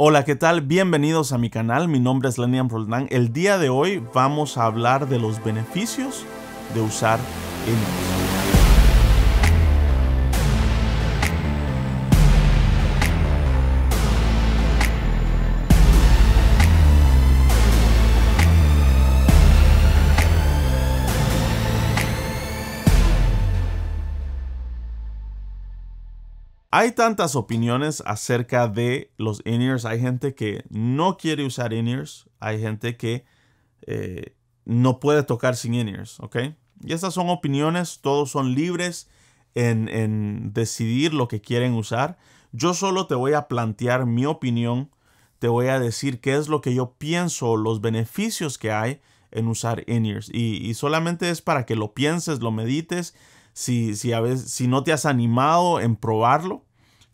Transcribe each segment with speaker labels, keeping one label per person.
Speaker 1: Hola, ¿qué tal? Bienvenidos a mi canal, mi nombre es Lenian Roldán. El día de hoy vamos a hablar de los beneficios de usar el. Hay tantas opiniones acerca de los in Hay gente que no quiere usar in Hay gente que eh, no puede tocar sin in Y estas son opiniones. Todos son libres en, decidir lo que quieren usar. Yo solo te voy a plantear mi opinión. Te voy a decir qué es lo que yo pienso, los beneficios que hay en usar in Y, solamente es para que lo pienses, lo medites. Si, si, a si no te has animado en probarlo,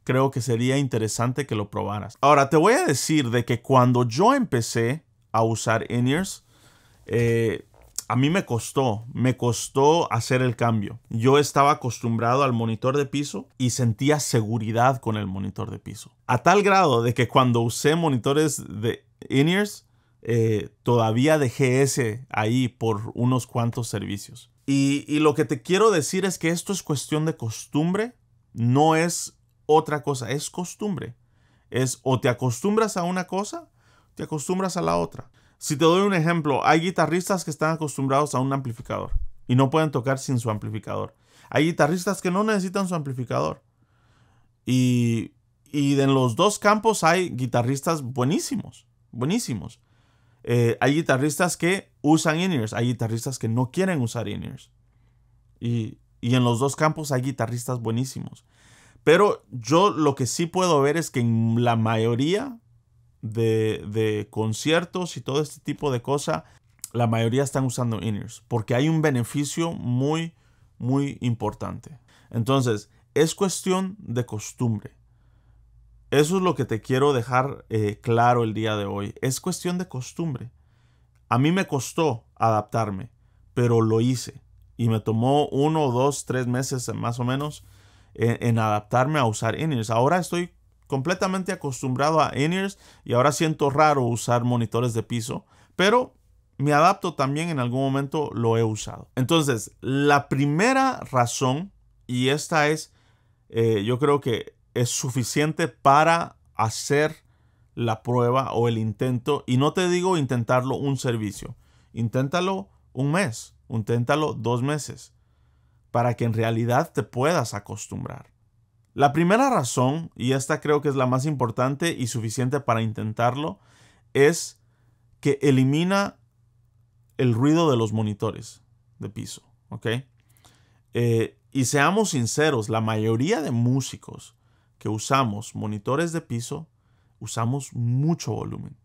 Speaker 1: creo que sería interesante que lo probaras. Ahora, te voy a decir de que cuando yo empecé a usar in eh, a mí me costó, me costó hacer el cambio. Yo estaba acostumbrado al monitor de piso y sentía seguridad con el monitor de piso. A tal grado de que cuando usé monitores de in eh, todavía dejé ese ahí por unos cuantos servicios. Y, y lo que te quiero decir es que esto es cuestión de costumbre, no es otra cosa. Es costumbre. Es o te acostumbras a una cosa, te acostumbras a la otra. Si te doy un ejemplo, hay guitarristas que están acostumbrados a un amplificador y no pueden tocar sin su amplificador. Hay guitarristas que no necesitan su amplificador. Y, y en los dos campos hay guitarristas buenísimos, buenísimos. Eh, hay guitarristas que usan in hay guitarristas que no quieren usar in-ears. y en los dos campos hay guitarristas buenísimos. Pero yo lo que sí puedo ver es que en la mayoría de, conciertos y todo este tipo de cosas, la mayoría están usando in Porque hay un beneficio muy, muy importante. Entonces, es cuestión de costumbre. Eso es lo que te quiero dejar eh, claro el día de hoy. Es cuestión de costumbre. A mí me costó adaptarme, pero lo hice. Y me tomó uno, dos, tres meses más o menos en, adaptarme a usar in Ahora estoy completamente acostumbrado a in y ahora siento raro usar monitores de piso, pero me adapto también en algún momento lo he usado. Entonces, la primera razón, y esta es, eh, yo creo que es suficiente para hacer la prueba o el intento, y no te digo intentarlo un servicio, inténtalo un mes, inténtalo dos meses, para que en realidad te puedas acostumbrar. La primera razón, y esta creo que es la más importante y suficiente para intentarlo, es que elimina el ruido de los monitores de piso, eh, y seamos sinceros, la mayoría de músicos que usamos monitores de piso, usamos mucho volumen.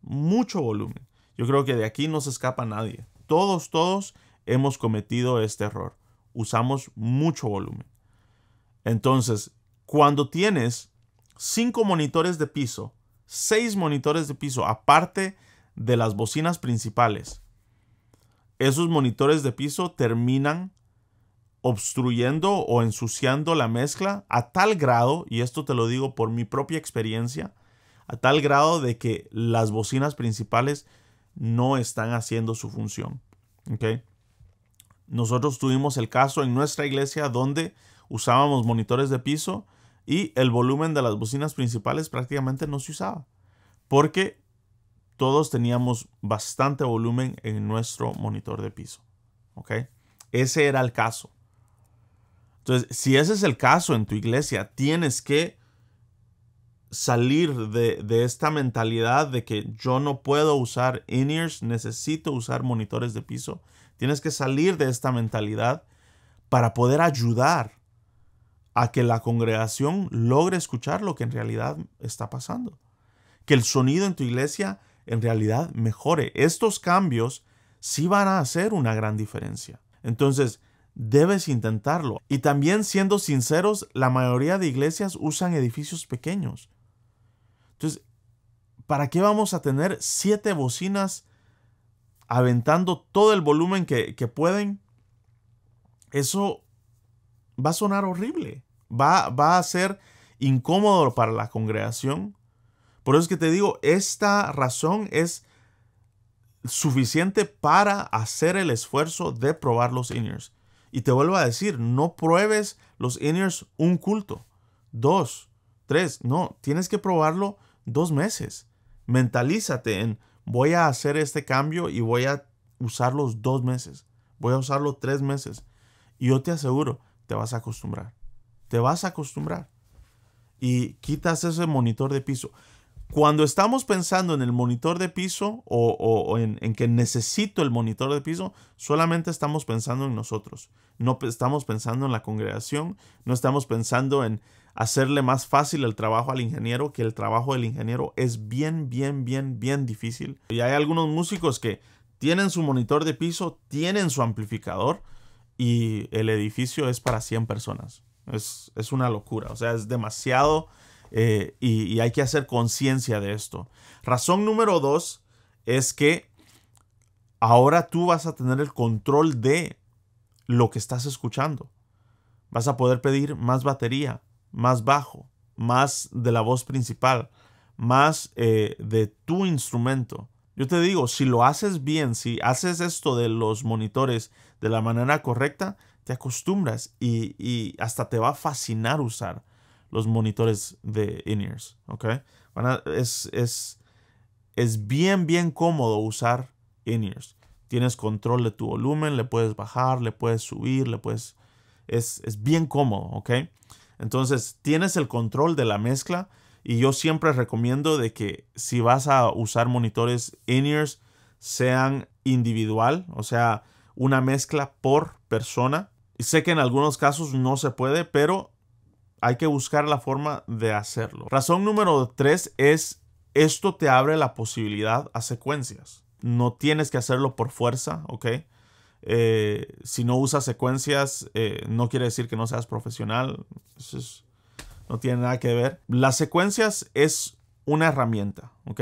Speaker 1: Mucho volumen. Yo creo que de aquí no se escapa nadie. Todos, todos hemos cometido este error usamos mucho volumen. Entonces, cuando tienes cinco monitores de piso, seis monitores de piso, aparte de las bocinas principales, esos monitores de piso terminan obstruyendo o ensuciando la mezcla a tal grado, y esto te lo digo por mi propia experiencia, a tal grado de que las bocinas principales no están haciendo su función. ¿Ok? Nosotros tuvimos el caso en nuestra iglesia donde usábamos monitores de piso y el volumen de las bocinas principales prácticamente no se usaba porque todos teníamos bastante volumen en nuestro monitor de piso. ¿Ok? Ese era el caso. Entonces, si ese es el caso en tu iglesia, tienes que salir de, de esta mentalidad de que yo no puedo usar in-ears, necesito usar monitores de piso Tienes que salir de esta mentalidad para poder ayudar a que la congregación logre escuchar lo que en realidad está pasando. Que el sonido en tu iglesia en realidad mejore. Estos cambios sí van a hacer una gran diferencia. Entonces, debes intentarlo. Y también siendo sinceros, la mayoría de iglesias usan edificios pequeños. Entonces, ¿para qué vamos a tener siete bocinas aventando todo el volumen que, pueden, eso va a sonar horrible. Va, va, a ser incómodo para la congregación. Por eso es que te digo, esta razón es suficiente para hacer el esfuerzo de probar los in Y te vuelvo a decir, no pruebes los in un culto, dos, tres, no, tienes que probarlo dos meses. Mentalízate en, voy a hacer este cambio y voy a usarlos dos meses, voy a usarlo tres meses. Y yo te aseguro, te vas a acostumbrar. Te vas a acostumbrar. Y quitas ese monitor de piso. Cuando estamos pensando en el monitor de piso o, en, que necesito el monitor de piso, solamente estamos pensando en nosotros. No estamos pensando en la congregación, no estamos pensando en, hacerle más fácil el trabajo al ingeniero, que el trabajo del ingeniero es bien, bien, bien, bien difícil. Y hay algunos músicos que tienen su monitor de piso, tienen su amplificador y el edificio es para 100 personas. Es, una locura, o sea, es demasiado eh, y hay que hacer conciencia de esto. Razón número dos es que ahora tú vas a tener el control de lo que estás escuchando. Vas a poder pedir más batería, más bajo, más de la voz principal, más eh, de tu instrumento. Yo te digo, si lo haces bien, si haces esto de los monitores de la manera correcta, te acostumbras y, hasta te va a fascinar usar los monitores de in-ears, ¿ok? es, es, es bien, bien cómodo usar in-ears. Tienes control de tu volumen, le puedes bajar, le puedes subir, le puedes... Es, es bien cómodo, ¿ok? Entonces tienes el control de la mezcla y yo siempre recomiendo de que si vas a usar monitores in-ears sean individual, o sea, una mezcla por persona. Y sé que en algunos casos no se puede, pero hay que buscar la forma de hacerlo. Razón número tres es esto te abre la posibilidad a secuencias. No tienes que hacerlo por fuerza, ¿ok? Eh, si no usas secuencias, eh, no quiere decir que no seas profesional. no tiene nada que ver. Las secuencias es una herramienta, ¿ok?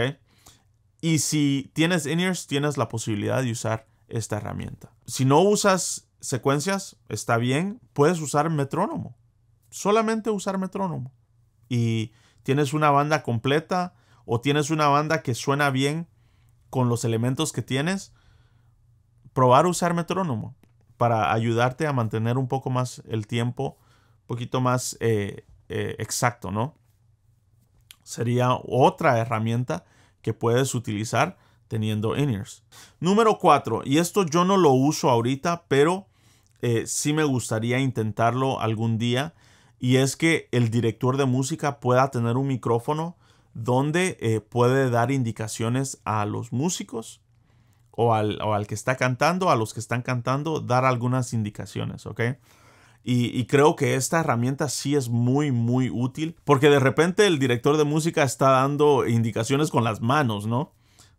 Speaker 1: Y si tienes in tienes la posibilidad de usar esta herramienta. Si no usas secuencias, está bien, puedes usar metrónomo. Solamente usar metrónomo. Y tienes una banda completa o tienes una banda que suena bien con los elementos que tienes, probar usar metrónomo para ayudarte a mantener un poco más el tiempo, un poquito más eh, eh, exacto, ¿no? Sería otra herramienta que puedes utilizar teniendo in Número cuatro, y esto yo no lo uso ahorita, pero eh, sí me gustaría intentarlo algún día, y es que el director de música pueda tener un micrófono donde puede dar indicaciones a los músicos o al, que está cantando, a los que están cantando, dar algunas indicaciones, ¿ok? Y, creo que esta herramienta sí es muy, muy útil, porque de repente el director de música está dando indicaciones con las manos, ¿no?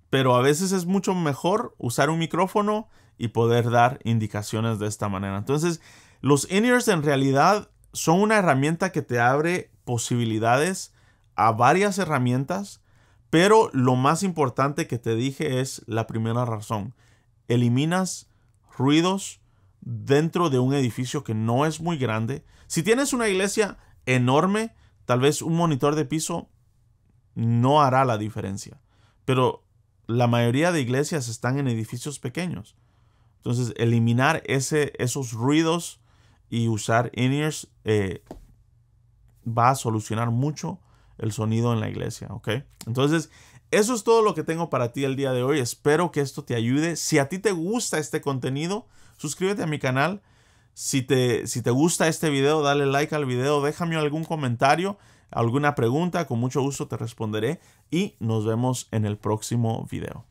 Speaker 1: Pero a veces es mucho mejor usar un micrófono y poder dar indicaciones de esta manera. Entonces, los in-ears en realidad son una herramienta que te abre posibilidades a varias herramientas pero lo más importante que te dije es la primera razón. Eliminas ruidos dentro de un edificio que no es muy grande. Si tienes una iglesia enorme, tal vez un monitor de piso no hará la diferencia. Pero la mayoría de iglesias están en edificios pequeños. Entonces, eliminar esos ruidos y usar in eh, va a solucionar mucho el sonido en la iglesia, ¿ok? Entonces, eso es todo lo que tengo para ti el día de hoy. Espero que esto te ayude. Si a ti te gusta este contenido, suscríbete a mi canal. Si te, si te gusta este video, dale like al video, déjame algún comentario, alguna pregunta, con mucho gusto te responderé y nos vemos en el próximo video.